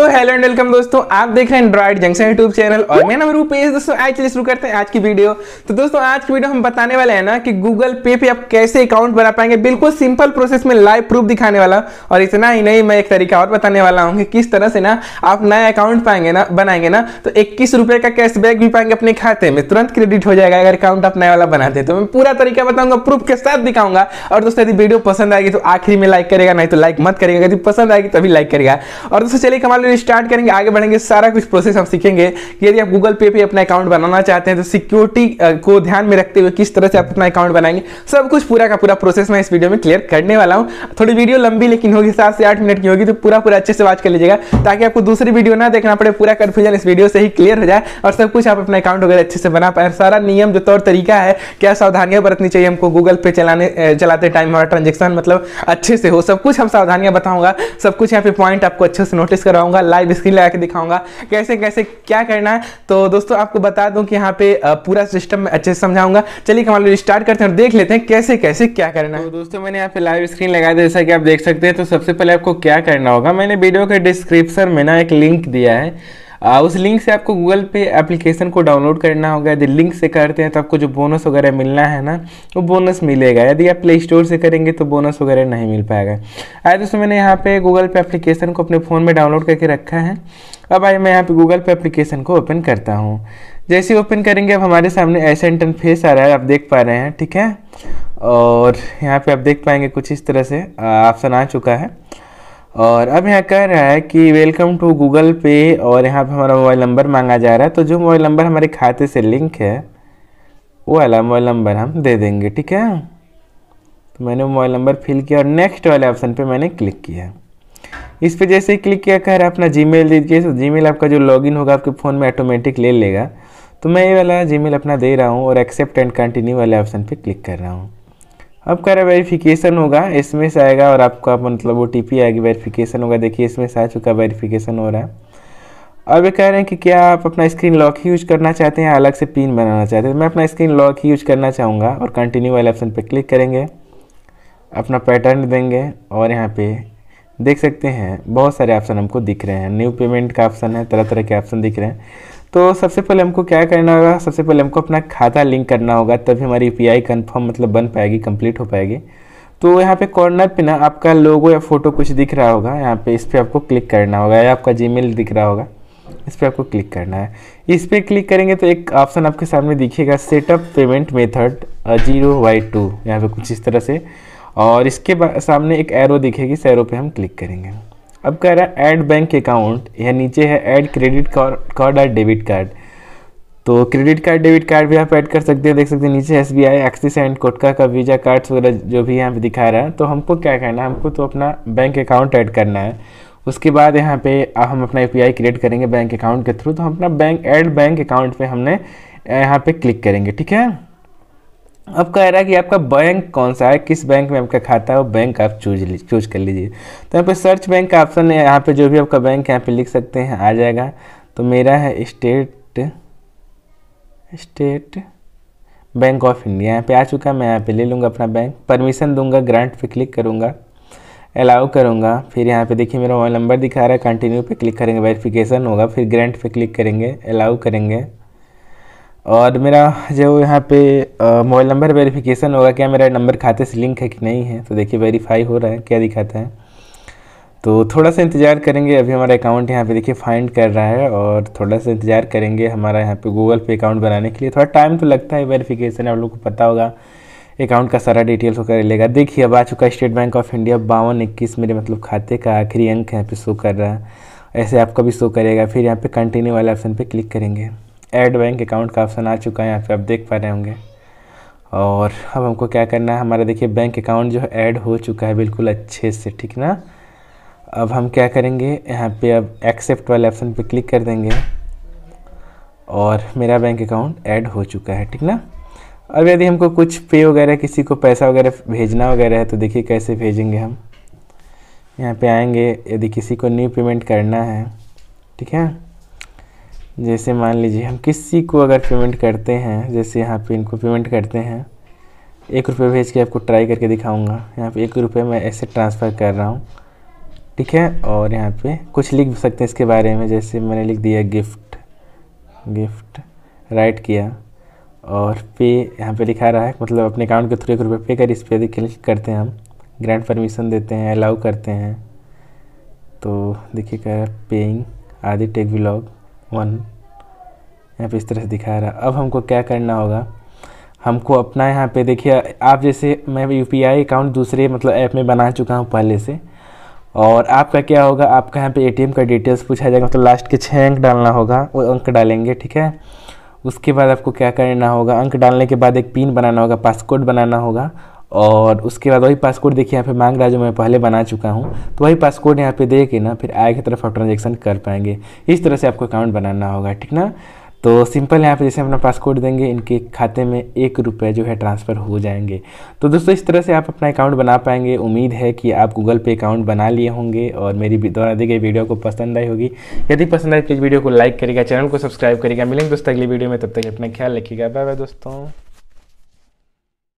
तो hello and welcome दोस्तों आप देख रहे हैं एंड्रॉइड जंक्शन यूट्यूब चैनल और मैं नाम रूपेश दोस्तों आज चलिए शुरू करते हैं आज की वीडियो तो दोस्तों आज की वीडियो हम बताने वाले हैं ना कि गूगल पे पे आप कैसे अकाउंट बना पाएंगे बिल्कुल सिंपल प्रोसेस में लाइव प्रूफ दिखाने वाला और इतना ही नहीं मैं एक तरीका और बताने वाला हूँ कि किस तरह से ना आप नया अकाउंट पाएंगे ना बनाएंगे ना तो इक्कीस रुपये का कैशबैक भी पाएंगे अपने खाते में तुरंत क्रेडिट हो जाएगा अगर अकाउंट आप नया वाला बनाते तो मैं पूरा तरीका बताऊंगा प्रूफ के साथ दिखाऊंगा और दोस्तों यदि वीडियो पसंद आएगी तो आखिरी में लाइक करेगा नहीं तो लाइक मत करेगा यदि पसंद आएगी तभी तो लाइक करेगा और दोस्तों चलिए कमाल वीडियो स्टार्ट करेंगे आगे बढ़ेंगे सारा कुछ प्रोसेस हम सीखेंगे यदि आप गूगल पे पे अपना अकाउंट बनाना चाहते हैं तो सिक्योरिटी को ध्यान में रखते हुए किस तरह से आप अपना अकाउंट बनाएंगे सब कुछ पूरा का पूरा प्रोसेस मैं इस वीडियो में क्लियर करने वाला हूँ थोड़ी वीडियो लंबी लेकिन होगी सात से आठ मिनट की होगी तो पूरा पूरा अच्छे से वॉच कर लीजिएगा ताकि आपको दूसरी वीडियो ना देखना पड़े पूरा कन्फ्यूजन इस वीडियो से ही क्लियर हो जाए और सब कुछ आप अपना अकाउंट वगैरह अच्छे से बना पाए सारा नियम जो तौर तरीका है क्या सावधानियां बरतनी चाहिए हमको गूगल पे चलाने चलाते टाइम हमारा ट्रांजेक्शन मतलब अच्छे से हो सब कुछ हम सावधानियां बताऊंगा सब कुछ यहाँ पे पॉइंट आपको अच्छे से नोटिस कराऊंगा दिखाऊंगा लाइव स्क्रीन लगा के दिखाऊंगा कैसे कैसे क्या करना है तो दोस्तों आपको बता दूं कि यहाँ पे पूरा सिस्टम मैं अच्छे से समझाऊंगा चलिए कमाल स्टार्ट करते हैं और देख लेते हैं कैसे कैसे क्या करना है तो दोस्तों मैंने यहाँ पे लाइव स्क्रीन लगाया जैसा कि आप देख सकते हैं तो सबसे पहले आपको क्या करना होगा मैंने वीडियो के डिस्क्रिप्शन में ना एक लिंक दिया है आ, उस लिंक से आपको गूगल पे एप्लीकेशन को डाउनलोड करना होगा यदि लिंक से करते हैं तो आपको जो बोनस वगैरह मिलना है ना वो बोनस मिलेगा यदि आप प्ले स्टोर से करेंगे तो बोनस वगैरह नहीं मिल पाएगा आए दोस्तों मैंने यहाँ पे गूगल पे एप्लीकेशन को अपने फ़ोन में डाउनलोड करके रखा है अब आइए मैं यहाँ पे गूगल पे एप्लीकेशन को ओपन करता हूँ जैसे ओपन करेंगे अब हमारे सामने ऐसा इंटन फेस आ रहा है आप देख पा रहे हैं ठीक है और यहाँ पे आप देख पाएंगे कुछ इस तरह से ऑप्शन आ चुका है और अब यहाँ कह रहा है कि वेलकम टू गूगल पे और यहाँ पे हमारा मोबाइल नंबर मांगा जा रहा है तो जो मोबाइल नंबर हमारे खाते से लिंक है वो वाला मोबाइल नंबर हम दे देंगे ठीक है तो मैंने मोबाइल नंबर फिल किया और नेक्स्ट वाले ऑप्शन पे मैंने क्लिक किया इस पर जैसे ही क्लिक किया कह रहा है अपना जी दीजिए तो जी आपका जो लॉगिन होगा आपके फ़ोन में ऑटोमेटिक ले लेगा तो मैं ये वाला जी अपना दे रहा हूँ और एक्सेप्ट एंड कंटिन्यू वाले ऑप्शन पर क्लिक कर रहा हूँ आपका वेरिफिकेशन होगा एस एम आएगा और आपका मतलब ओ टी पी आएगी वेरीफिकेशन होगा देखिए इसमें आ चुका वेरीफिकेशन हो रहा है अब ये कह रहे हैं कि क्या आप अपना स्क्रीन लॉक ही यूज करना चाहते हैं अलग से पिन बनाना चाहते हैं तो मैं अपना स्क्रीन लॉक ही यूज करना चाहूँगा और कंटिन्यू वाले ऑप्शन पर क्लिक करेंगे अपना पैटर्न देंगे और यहाँ पे देख सकते हैं बहुत सारे ऑप्शन हमको दिख रहे हैं न्यू पेमेंट का ऑप्शन है तरह तरह के ऑप्शन दिख रहे हैं तो सबसे पहले हमको क्या करना होगा सबसे पहले हमको अपना खाता लिंक करना होगा तभी हमारी यू पी आई कन्फर्म मतलब बन पाएगी कंप्लीट हो पाएगी तो यहाँ पे कॉर्नर पे ना आपका लोगो या फोटो कुछ दिख रहा होगा यहाँ पे इस पर आपको क्लिक करना होगा या आपका जीमेल दिख रहा होगा इस पर आपको क्लिक करना है इस पर क्लिक करेंगे तो एक ऑप्शन आपके सामने दिखेगा setup payment method zero Y two यहाँ पर कुछ इस तरह से और इसके सामने एक एरो दिखेगी इस एरो पर हम क्लिक करेंगे अब कह रहा है ऐड बैंक अकाउंट या नीचे है ऐड क्रेडिट कार्ड और डेबिट कार्ड तो क्रेडिट कार्ड डेबिट कार्ड भी आप ऐड कर सकते हैं देख सकते हैं नीचे S B I Axis and कोटका का वीज़ा कार्ड्स वगैरह जो भी यहाँ पे दिखा रहा है तो हमको क्या करना है हमको तो अपना बैंक अकाउंट ऐड करना है उसके बाद यहाँ पे हम अपना यू क्रिएट करेंगे बैंक अकाउंट के थ्रू तो हम अपना बैंक ऐड बैंक अकाउंट पर हमने यहाँ पर क्लिक करेंगे ठीक है अब कह रहा है कि आपका बैंक कौन सा है किस बैंक में आपका खाता है वो बैंक आप चूज चूज कर लीजिए तो यहाँ पे सर्च बैंक का ऑप्शन है यहाँ पे जो भी आपका बैंक है यहाँ पे लिख सकते हैं आ जाएगा तो मेरा है state state bank of India यहाँ पे आ चुका मैं यहाँ पे ले लूँगा अपना बैंक परमिशन दूंगा ग्रांट पर क्लिक करूँगा अलाउ करूँगा फिर यहाँ पर देखिए मेरा मोबाइल नंबर दिखा रहा है कंटिन्यू पर क्लिक करेंगे वेरीफिकेशन होगा फिर ग्रांट पर क्लिक करेंगे अलाउ करेंगे और मेरा जो यहाँ पे मोबाइल नंबर वेरिफिकेशन होगा क्या मेरा नंबर खाते से लिंक है कि नहीं है तो देखिए वेरीफाई हो रहा है क्या दिखाता है तो थोड़ा सा इंतज़ार करेंगे अभी हमारा अकाउंट यहाँ पे देखिए फाइंड कर रहा है और थोड़ा सा इंतज़ार करेंगे हमारा यहाँ पे गूगल पे अकाउंट बनाने के लिए थोड़ा टाइम तो लगता है वेरिफिकेशन आप लोग को पता होगा अकाउंट का सारा डिटेल्स कर लेगा देखिए अब आ चुका है स्टेट बैंक ऑफ इंडिया बावन इक्कीस मेरे मतलब खाते का आखिरी अंक यहाँ पर शो कर रहा है ऐसे आपका भी शो करेगा फिर यहाँ पर कंटिन्यू वाले ऑप्शन पर क्लिक करेंगे ऐड बैंक अकाउंट का ऑप्शन आ चुका है यहाँ पे आप देख पा रहे होंगे और अब हमको क्या करना है हमारा देखिए बैंक अकाउंट जो है ऐड हो चुका है बिल्कुल अच्छे से ठीक ना अब हम क्या करेंगे यहाँ पे अब एक्सेप्ट वाले ऑप्शन पे क्लिक कर देंगे और मेरा बैंक अकाउंट ऐड हो चुका है ठीक ना अब यदि हमको कुछ पे वगैरह किसी को पैसा वगैरह भेजना वगैरह है तो देखिए कैसे भेजेंगे हम यहाँ पे आएंगे यदि किसी को न्यू पेमेंट करना है ठीक है जैसे मान लीजिए हम किसी को अगर पेमेंट करते हैं जैसे यहाँ पे इनको पेमेंट करते हैं एक रुपये भेज के आपको ट्राई करके दिखाऊंगा यहाँ पे एक रुपये मैं ऐसे ट्रांसफ़र कर रहा हूँ ठीक है और यहाँ पे कुछ लिख सकते हैं इसके बारे में जैसे मैंने लिख दिया गिफ्ट गिफ्ट राइट किया और पे यहाँ पे लिखा रहा है मतलब अपने अकाउंट के थ्रू एक रुपये पे कर इस पर क्लिक करते हैं हम ग्रैंड परमिशन देते हैं अलाउ करते हैं तो देखिए कह रहा है पेइंग आदि टेक ब्लॉग वन यहाँ पे इस तरह से दिखा रहा अब हमको क्या करना होगा हमको अपना यहाँ पे देखिए आप जैसे मैं यू पी आई अकाउंट दूसरे मतलब ऐप में बना चुका हूँ पहले से और आपका क्या होगा आपका यहाँ पे एटीएम का डिटेल्स पूछा जाएगा मतलब लास्ट के छः अंक डालना होगा वो अंक डालेंगे ठीक है उसके बाद आपको क्या करना होगा अंक डालने के बाद एक पिन बनाना होगा पासकोड बनाना होगा और उसके बाद वही पासकोड देखिए यहाँ पे मांग रहा है जो मैं पहले बना चुका हूँ तो वही पासकोड यहाँ पे दे के ना फिर आय की तरफ आप ट्रांजेक्शन कर पाएंगे इस तरह से आपको अकाउंट बनाना होगा ठीक ना तो सिंपल यहाँ पे जैसे अपना पासकोड देंगे इनके खाते में एक रुपये जो है ट्रांसफ़र हो जाएंगे तो दोस्तों इस तरह से आप अपना अकाउंट बना पाएंगे उम्मीद है कि आप गूगल पे अकाउंट बना लिए होंगे और मेरी द्वारा दी गई वीडियो को पसंद आई होगी यदि पसंद आई प्लीज़ वीडियो को लाइक करेगा चैनल को सब्सक्राइब करेगा मिलेंगे दोस्तों अगली वीडियो में तब तक अपना ख्याल रखिएगा बाय बाय दोस्तों